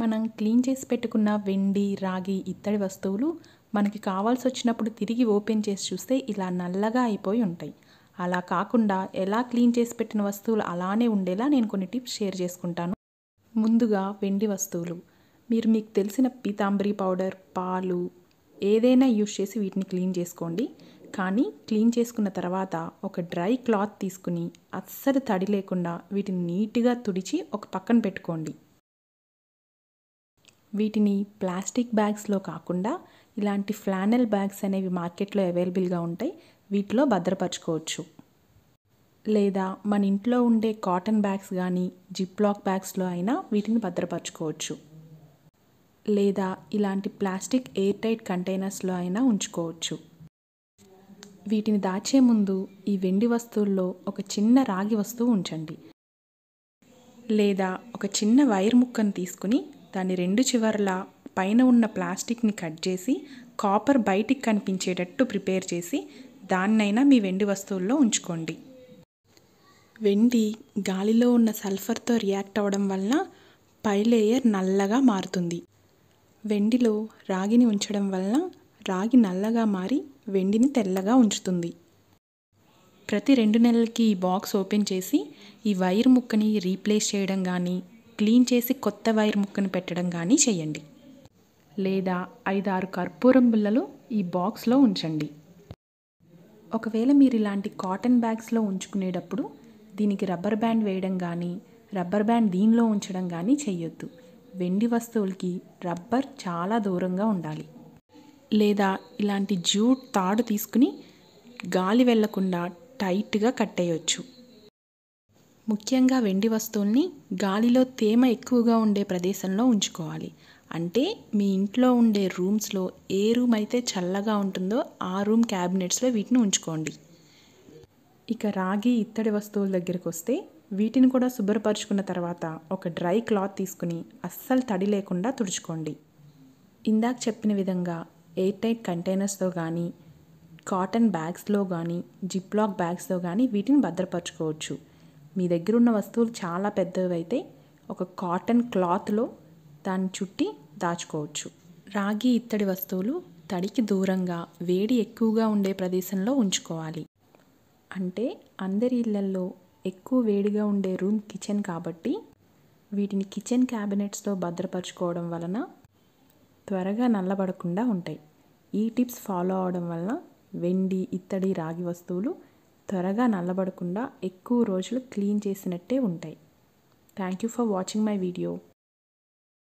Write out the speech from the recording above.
మనం క్లీన్ చేసి పెట్టుకున్న వెండి రాగి ఇత్తడి వస్తువులు మనకి కావాల్సి వచ్చినప్పుడు తిరిగి ఓపెన్ చేసి చూస్తే ఇలా నల్లగా అయిపోయి ఉంటాయి అలా కాకుండా ఎలా క్లీన్ చేసి పెట్టిన వస్తువులు అలానే ఉండేలా నేను కొన్ని టిప్స్ షేర్ చేసుకుంటాను ముందుగా వెండి వస్తువులు మీరు మీకు తెలిసిన పీతాంబరి పౌడర్ పాలు ఏదైనా యూజ్ చేసి వీటిని క్లీన్ చేసుకోండి కానీ క్లీన్ చేసుకున్న తర్వాత ఒక డ్రై క్లాత్ తీసుకుని అస్సలు తడి లేకుండా వీటిని నీట్గా తుడిచి ఒక పక్కన పెట్టుకోండి వీటిని ప్లాస్టిక్ బ్యాగ్స్లో కాకుండా ఇలాంటి ఫ్లానెల్ బ్యాగ్స్ అనేవి మార్కెట్లో అవైలబుల్గా ఉంటాయి వీటిలో భద్రపరచుకోవచ్చు లేదా మన ఇంట్లో ఉండే కాటన్ బ్యాగ్స్ కానీ జిప్లాక్ బ్యాగ్స్లో అయినా వీటిని భద్రపరచుకోవచ్చు లేదా ఇలాంటి ప్లాస్టిక్ ఎయిర్ టైట్ కంటైనర్స్లో అయినా ఉంచుకోవచ్చు వీటిని దాచే ముందు ఈ వెండి వస్తువుల్లో ఒక చిన్న రాగి వస్తువు ఉంచండి లేదా ఒక చిన్న వైర్ ముక్కను తీసుకుని దాని రెండు చివరల పైన ఉన్న ప్లాస్టిక్ని కట్ చేసి కాపర్ బయటికి కనిపించేటట్టు ప్రిపేర్ చేసి దాన్నైనా మీ వెండి వస్తువుల్లో ఉంచుకోండి వెండి గాలిలో ఉన్న సల్ఫర్తో రియాక్ట్ అవ్వడం వలన పై లేయర్ నల్లగా మారుతుంది వెండిలో రాగిని ఉంచడం వలన రాగి నల్లగా మారి వెండిని తెల్లగా ఉంచుతుంది ప్రతి రెండు నెలలకి ఈ బాక్స్ ఓపెన్ చేసి ఈ వైర్ ముక్కని రీప్లేస్ చేయడం కానీ క్లీన్ చేసి కొత్త వైర్ ముక్కను పెట్టడం కానీ చేయండి లేదా ఐదారు కర్పూరం బిళ్ళలు ఈ బాక్స్లో ఉంచండి ఒకవేళ మీరు ఇలాంటి కాటన్ బ్యాగ్స్లో ఉంచుకునేటప్పుడు దీనికి రబ్బర్ బ్యాండ్ వేయడం కానీ రబ్బర్ బ్యాండ్ దీనిలో ఉంచడం కానీ చేయొద్దు వెండి వస్తువులకి రబ్బర్ చాలా దూరంగా ఉండాలి లేదా ఇలాంటి జ్యూట్ తాడు తీసుకుని గాలి వెళ్లకుండా టైట్గా కట్టేయొచ్చు ముఖ్యంగా వెండి వస్తువుల్ని గాలిలో తేమ ఎక్కువగా ఉండే ప్రదేశంలో ఉంచుకోవాలి అంటే మీ ఇంట్లో ఉండే రూమ్స్లో ఏ రూమ్ అయితే చల్లగా ఉంటుందో ఆ రూమ్ క్యాబినెట్స్లో వీటిని ఉంచుకోండి ఇక రాగి ఇత్తడి వస్తువుల దగ్గరికి వస్తే వీటిని కూడా శుభ్రపరుచుకున్న తర్వాత ఒక డ్రై క్లాత్ తీసుకుని అస్సలు తడి లేకుండా తుడుచుకోండి ఇందాక చెప్పిన విధంగా ఎయిర్ టైట్ కంటైనర్స్తో కానీ కాటన్ బ్యాగ్స్లో కానీ జిప్లాక్ బ్యాగ్స్లో కానీ వీటిని భద్రపరచుకోవచ్చు మీ దగ్గర ఉన్న వస్తువులు చాలా పెద్దవి అయితే ఒక కాటన్ క్లాత్లో దాన్ని చుట్టి దాచుకోవచ్చు రాగి ఇత్తడి వస్తువులు తడికి దూరంగా వేడి ఎక్కువగా ఉండే ప్రదేశంలో ఉంచుకోవాలి అంటే అందరి ఇళ్లల్లో ఎక్కువ వేడిగా ఉండే రూమ్ కిచెన్ కాబట్టి వీటిని కిచెన్ క్యాబినెట్స్లో భద్రపరచుకోవడం వలన త్వరగా నల్లబడకుండా ఉంటాయి ఈ టిప్స్ ఫాలో అవడం వలన వెండి ఇత్తడి రాగి వస్తువులు త్వరగా నల్లబడకుండా ఎక్కువ రోజులు క్లీన్ చేసినట్టే ఉంటాయి thank you for watching my video